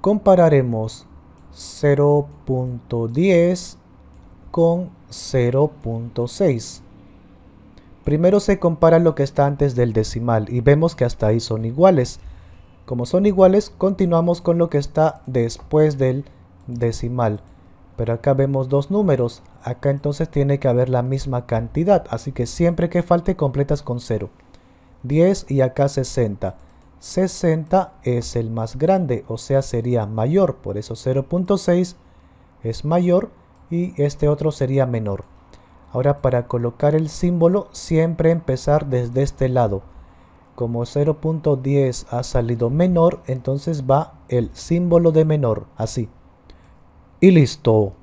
compararemos 0.10 con 0.6. Primero se compara lo que está antes del decimal y vemos que hasta ahí son iguales. Como son iguales, continuamos con lo que está después del decimal. Pero acá vemos dos números, acá entonces tiene que haber la misma cantidad, así que siempre que falte completas con 0. 10 y acá 60. 60 es el más grande, o sea sería mayor, por eso 0.6 es mayor y este otro sería menor. Ahora para colocar el símbolo siempre empezar desde este lado. Como 0.10 ha salido menor, entonces va el símbolo de menor, así. Y listo.